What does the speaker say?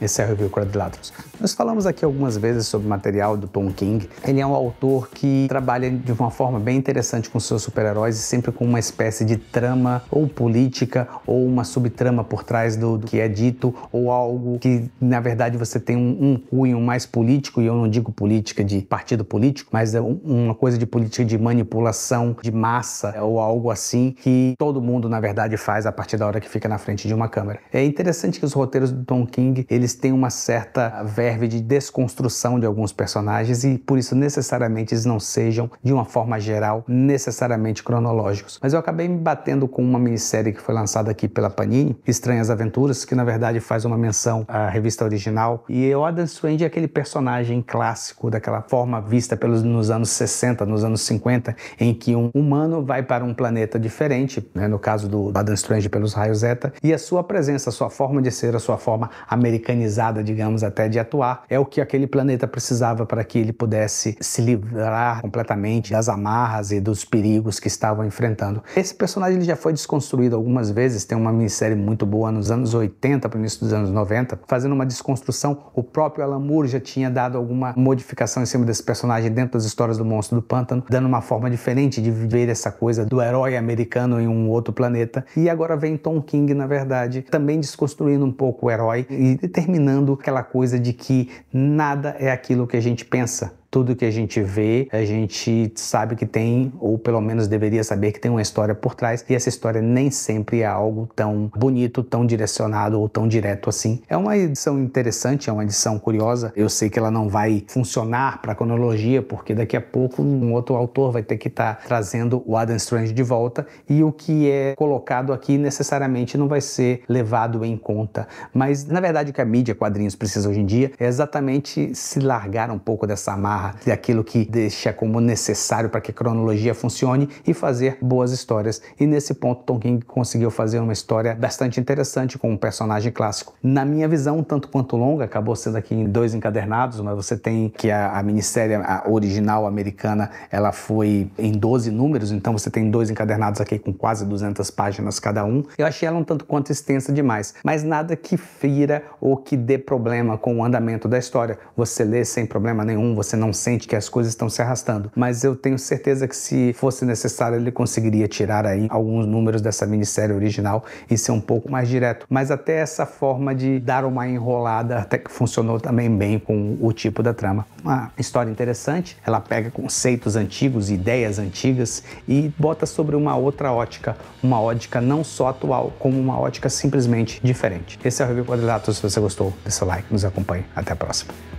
Esse é o review Quadriláteros. Nós falamos aqui algumas vezes sobre o material do Tom King. Ele é um autor que trabalha de uma forma bem interessante com seus super-heróis e sempre com uma espécie de trama ou política ou uma subtrama por trás do, do que é dito ou algo que, na verdade, você tem um, um cunho mais político, e eu não digo política de partido político, mas é um, uma coisa de política de manipulação de massa ou algo assim que todo mundo, na verdade, faz a partir da hora que fica na frente de uma câmera. É interessante que os roteiros do Tom King, eles eles têm uma certa verve de desconstrução de alguns personagens e por isso necessariamente eles não sejam, de uma forma geral, necessariamente cronológicos. Mas eu acabei me batendo com uma minissérie que foi lançada aqui pela Panini, Estranhas Aventuras, que na verdade faz uma menção à revista original. E Odin Strange é aquele personagem clássico, daquela forma vista pelos, nos anos 60, nos anos 50, em que um humano vai para um planeta diferente, né, no caso do Adam Strange pelos raios Zeta, e a sua presença, a sua forma de ser, a sua forma americana organizada, digamos, até de atuar, é o que aquele planeta precisava para que ele pudesse se livrar completamente das amarras e dos perigos que estavam enfrentando. Esse personagem ele já foi desconstruído algumas vezes, tem uma minissérie muito boa nos anos 80 para o início dos anos 90, fazendo uma desconstrução. O próprio Alan Moore já tinha dado alguma modificação em cima desse personagem dentro das histórias do Monstro do Pântano, dando uma forma diferente de ver essa coisa do herói americano em um outro planeta. E agora vem Tom King, na verdade, também desconstruindo um pouco o herói e terminando aquela coisa de que nada é aquilo que a gente pensa tudo que a gente vê, a gente sabe que tem, ou pelo menos deveria saber que tem uma história por trás, e essa história nem sempre é algo tão bonito, tão direcionado ou tão direto assim. É uma edição interessante, é uma edição curiosa. Eu sei que ela não vai funcionar para a cronologia, porque daqui a pouco um outro autor vai ter que estar tá trazendo o Adam Strange de volta, e o que é colocado aqui necessariamente não vai ser levado em conta. Mas na verdade, o que a mídia quadrinhos precisa hoje em dia é exatamente se largar um pouco dessa amarra barra daquilo que deixa como necessário para que a cronologia funcione e fazer boas histórias. E nesse ponto, Tom King conseguiu fazer uma história bastante interessante com um personagem clássico. Na minha visão, tanto quanto longa, acabou sendo aqui em dois encadernados, mas você tem que a, a minissérie a original americana, ela foi em 12 números, então você tem dois encadernados aqui com quase 200 páginas cada um. Eu achei ela um tanto quanto extensa demais, mas nada que fira ou que dê problema com o andamento da história. Você lê sem problema nenhum, você não não sente que as coisas estão se arrastando. Mas eu tenho certeza que se fosse necessário, ele conseguiria tirar aí alguns números dessa minissérie original e ser um pouco mais direto. Mas até essa forma de dar uma enrolada até que funcionou também bem com o tipo da trama. Uma história interessante, ela pega conceitos antigos, ideias antigas e bota sobre uma outra ótica, uma ótica não só atual, como uma ótica simplesmente diferente. Esse é o Review Quadrilato. Se você gostou, deixa o like, nos acompanhe. Até a próxima.